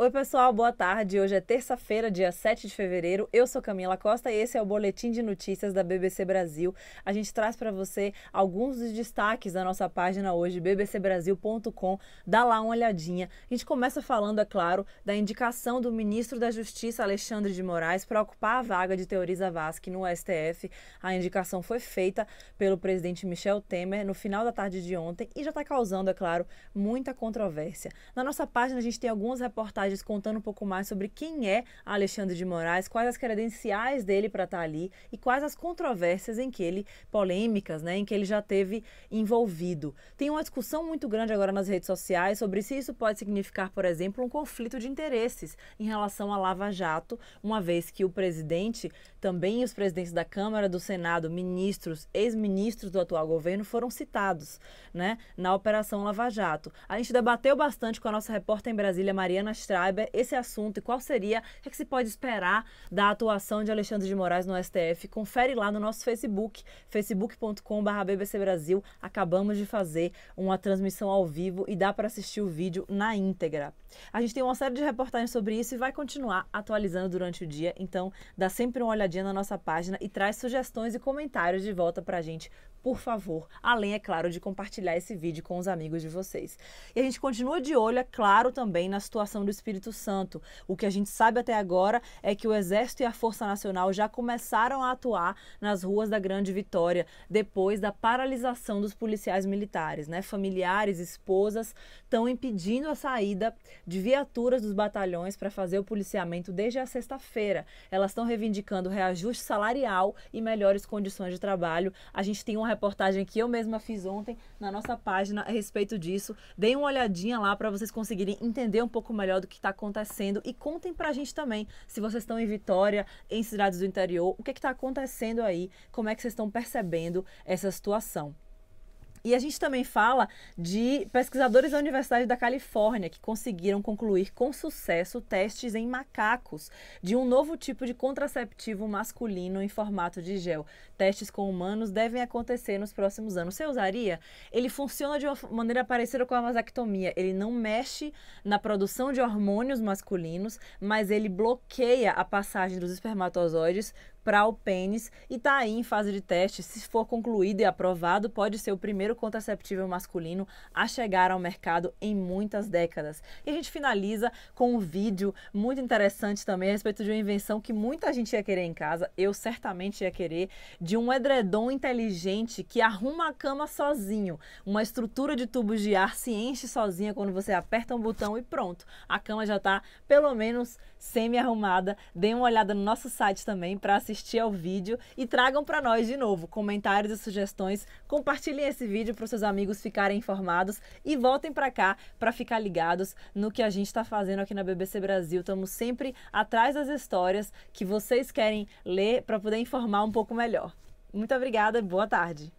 Oi, pessoal, boa tarde. Hoje é terça-feira, dia 7 de fevereiro. Eu sou Camila Costa e esse é o Boletim de Notícias da BBC Brasil. A gente traz para você alguns dos destaques da nossa página hoje, bbcbrasil.com. Dá lá uma olhadinha. A gente começa falando, é claro, da indicação do ministro da Justiça, Alexandre de Moraes, para ocupar a vaga de Teoriza Vasque no STF. A indicação foi feita pelo presidente Michel Temer no final da tarde de ontem e já está causando, é claro, muita controvérsia. Na nossa página, a gente tem algumas reportagens contando um pouco mais sobre quem é Alexandre de Moraes, quais as credenciais dele para estar tá ali e quais as controvérsias em que ele, polêmicas, né, em que ele já teve envolvido. Tem uma discussão muito grande agora nas redes sociais sobre se isso pode significar, por exemplo, um conflito de interesses em relação à Lava Jato, uma vez que o presidente, também os presidentes da Câmara, do Senado, ministros, ex-ministros do atual governo foram citados, né, na operação Lava Jato. A gente debateu bastante com a nossa repórter em Brasília, Mariana Strauss, Saraiba esse assunto e qual seria, o que, é que se pode esperar da atuação de Alexandre de Moraes no STF. Confere lá no nosso Facebook, facebook.com.br Brasil. Acabamos de fazer uma transmissão ao vivo e dá para assistir o vídeo na íntegra. A gente tem uma série de reportagens sobre isso e vai continuar atualizando durante o dia, então dá sempre uma olhadinha na nossa página e traz sugestões e comentários de volta para a gente, por favor. Além, é claro, de compartilhar esse vídeo com os amigos de vocês. E a gente continua de olho, é claro, também na situação do espírito Espírito Santo. O que a gente sabe até agora é que o Exército e a Força Nacional já começaram a atuar nas ruas da Grande Vitória depois da paralisação dos policiais militares. Né? Familiares, esposas estão impedindo a saída de viaturas dos batalhões para fazer o policiamento desde a sexta-feira. Elas estão reivindicando reajuste salarial e melhores condições de trabalho. A gente tem uma reportagem que eu mesma fiz ontem na nossa página a respeito disso. Deem uma olhadinha lá para vocês conseguirem entender um pouco melhor do do que está acontecendo e contem para a gente também se vocês estão em Vitória, em cidades do interior, o que é está acontecendo aí, como é que vocês estão percebendo essa situação. E a gente também fala de pesquisadores da Universidade da Califórnia que conseguiram concluir com sucesso testes em macacos de um novo tipo de contraceptivo masculino em formato de gel. Testes com humanos devem acontecer nos próximos anos. Você usaria? Ele funciona de uma maneira parecida com a vasectomia. Ele não mexe na produção de hormônios masculinos, mas ele bloqueia a passagem dos espermatozoides para o pênis e está aí em fase de teste. Se for concluído e aprovado, pode ser o primeiro contraceptivo masculino a chegar ao mercado em muitas décadas. E a gente finaliza com um vídeo muito interessante também a respeito de uma invenção que muita gente ia querer em casa, eu certamente ia querer, de um edredom inteligente que arruma a cama sozinho. Uma estrutura de tubos de ar se enche sozinha quando você aperta um botão e pronto. A cama já está pelo menos semi-arrumada. Dê uma olhada no nosso site também para assistir assistir ao vídeo e tragam para nós de novo comentários e sugestões. Compartilhem esse vídeo para os seus amigos ficarem informados e voltem para cá para ficar ligados no que a gente está fazendo aqui na BBC Brasil. Estamos sempre atrás das histórias que vocês querem ler para poder informar um pouco melhor. Muito obrigada e boa tarde.